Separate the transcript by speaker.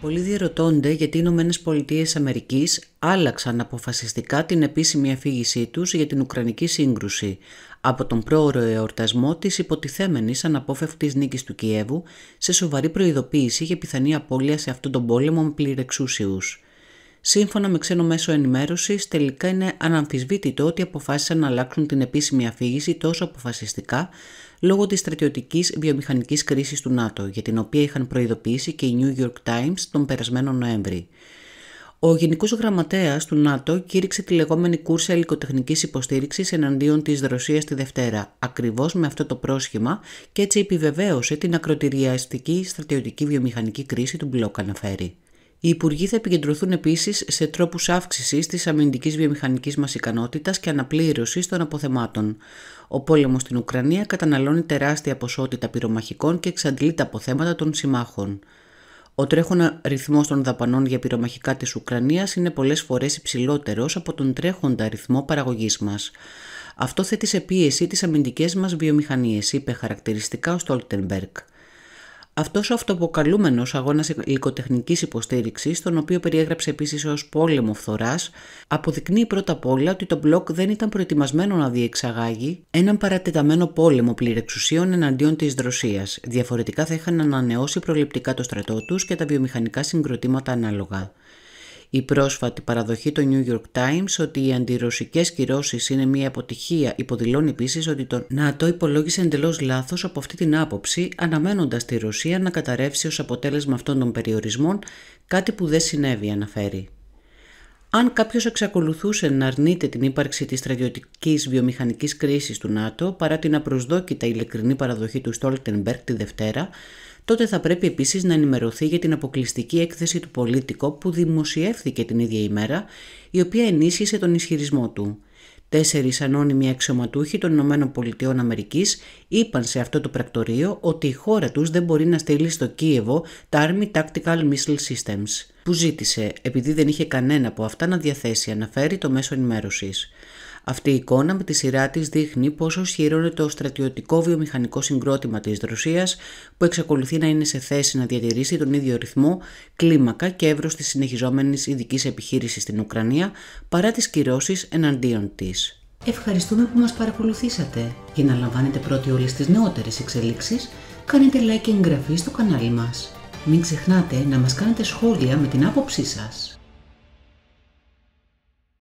Speaker 1: Πολλοί διερωτώνται γιατί οι Ηνωμένες Πολιτείες Αμερικής άλλαξαν αποφασιστικά την επίσημη αφήγησή τους για την Ουκρανική σύγκρουση από τον πρόωρο εορτασμό της υποτιθέμενης αναπόφευκτης νίκης του Κιέβου σε σοβαρή προειδοποίηση για πιθανή απώλεια σε αυτόν τον πόλεμο με πληρεξούσιους σύμφωνα με ξένο μέσο ενημέρωσης, τελικά είναι αναμφισβήτητο ότι αποφάσισαν να αλλάξουν την επίσημη αφήγηση τόσο αποφασιστικά λόγω της στρατιωτικής βιομηχανικής κρίσης του ΝΑΤΟ, για την οποία είχαν προειδοποιήσει και οι New York Times τον περασμένο Νοέμβρη. Ο Γενικός Γραμματέας του ΝΑΤΟ κήρυξε τη λεγόμενη κούρσα υλικοτεχνικής υποστήριξης εναντίον της Ρωσίας τη Δευτέρα, ακριβώς με αυτό το πρόσχημα και έτσι επιβεβαίωσε την ακροτηριαστική στρατιωτική βιομηχανική κρίση του μπλοκ, αναφέρει. Οι υπουργοί θα επικεντρωθούν επίσης σε τρόπους αύξησης της αμυντικής βιομηχανικής μας ικανότητας και αναπλήρωσης των αποθεμάτων. Ο πόλεμος στην Ουκρανία καταναλώνει τεράστια ποσότητα πυρομαχικών και εξαντλεί τα αποθέματα των συμμάχων. Ο τρέχον ρυθμός των δαπανών για πυρομαχικά της Ουκρανίας είναι πολλές φορές υψηλότερος από τον τρέχοντα ρυθμό παραγωγής μας. Αυτό θέτει σε πίεση τις αμυντικές μας βιομηχανίες, είπε χαρακτηριστικά ο αυτός ο αυτοποκαλούμενος αγώνας υλικοτεχνικής υποστήριξης, τον οποίο περιέγραψε επίσης ως πόλεμο φθοράς, αποδεικνύει πρώτα απ' όλα ότι το μπλοκ δεν ήταν προετοιμασμένο να διεξαγάγει έναν παρατεταμένο πόλεμο πληρεξουσίων εναντίον της δροσίας Διαφορετικά θα είχαν ανανεώσει προληπτικά το στρατό τους και τα βιομηχανικά συγκροτήματα ανάλογα. Η πρόσφατη παραδοχή του New York Times ότι οι αντιρωσικές κυρώσεις είναι μια αποτυχία υποδηλώνει επίσης ότι το ΝΑΤΟ υπολόγισε εντελώς λάθος από αυτή την άποψη αναμένοντας τη Ρωσία να καταρρεύσει ως αποτέλεσμα αυτών των περιορισμών, κάτι που δεν συνέβη αναφέρει. Αν κάποιος εξακολουθούσε να αρνείται την ύπαρξη της στρατιωτικής βιομηχανικής κρίσης του ΝΑΤΟ παρά την απροσδόκητα ειλικρινή παραδοχή του Στόλτεμπεργκ τη Δευτέρα, τότε θα πρέπει επίσης να ενημερωθεί για την αποκλειστική έκθεση του Πολίτικο που δημοσιεύθηκε την ίδια ημέρα, η οποία ενίσχυσε τον ισχυρισμό του. Τέσσερις ανώνυμοι αξιωματούχοι των ΗΠΑ είπαν σε αυτό το πρακτορείο ότι η χώρα τους δεν μπορεί να στείλει στο Κίεβο τα Army Tactical Missile Systems, που ζήτησε επειδή δεν είχε κανένα από αυτά να διαθέσει, αναφέρει το μέσο ενημέρωσης. Αυτή η εικόνα με τη σειρά της δείχνει πόσο ισχυρό είναι το στρατιωτικό βιομηχανικό συγκρότημα της Ρωσίας, που εξακολουθεί να είναι σε θέση να διατηρήσει τον ίδιο ρυθμό, κλίμακα και εύρος της συνεχιζόμενης ειδικής επιχείρησης στην Ουκρανία, παρά τις κυρώσεις εναντίον της. Ευχαριστούμε που μας παρακολουθήσατε. Για να λαμβάνετε πρώτοι όλες τις νεότερες εξελίξεις, κάνετε like και εγγραφή στο κανάλι μας. Μην ξεχνάτε να μας κάνετε σχόλια με την άποψή σας.